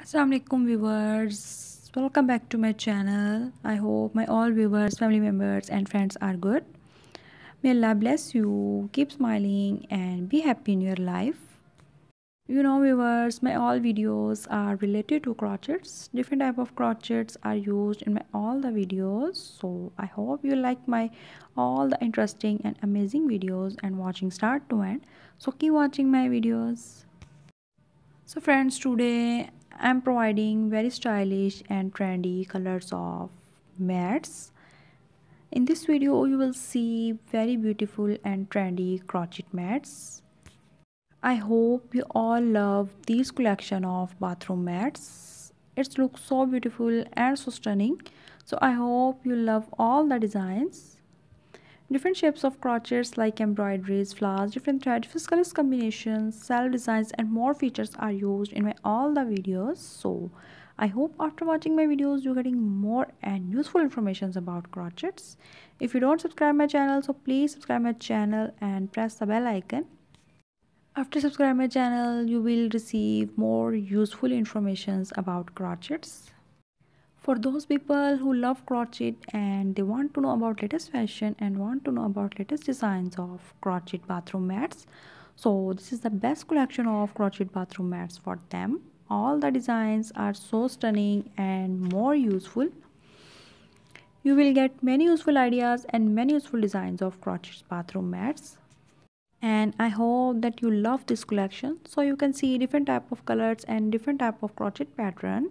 Assalamualaikum alaikum viewers welcome back to my channel i hope my all viewers family members and friends are good may allah bless you keep smiling and be happy in your life you know viewers my all videos are related to crotchets different type of crotchets are used in my all the videos so i hope you like my all the interesting and amazing videos and watching start to end so keep watching my videos so friends today i'm providing very stylish and trendy colors of mats in this video you will see very beautiful and trendy crochet mats i hope you all love this collection of bathroom mats it looks so beautiful and so stunning so i hope you love all the designs Different shapes of crotchets like embroideries, flowers, different thread, colors combinations, cell designs and more features are used in my all the videos. So I hope after watching my videos you're getting more and useful informations about crotchets. If you don't subscribe my channel so please subscribe my channel and press the bell icon. After subscribing my channel you will receive more useful informations about crotchets. For those people who love crochet and they want to know about latest fashion and want to know about latest designs of crochet bathroom mats, so this is the best collection of crochet bathroom mats for them. All the designs are so stunning and more useful. You will get many useful ideas and many useful designs of crotchet bathroom mats and i hope that you love this collection so you can see different type of colors and different type of crotchet pattern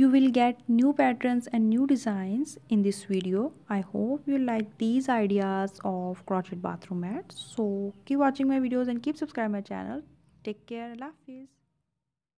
you will get new patterns and new designs in this video i hope you like these ideas of crochet bathroom mats so keep watching my videos and keep subscribing my channel take care love peace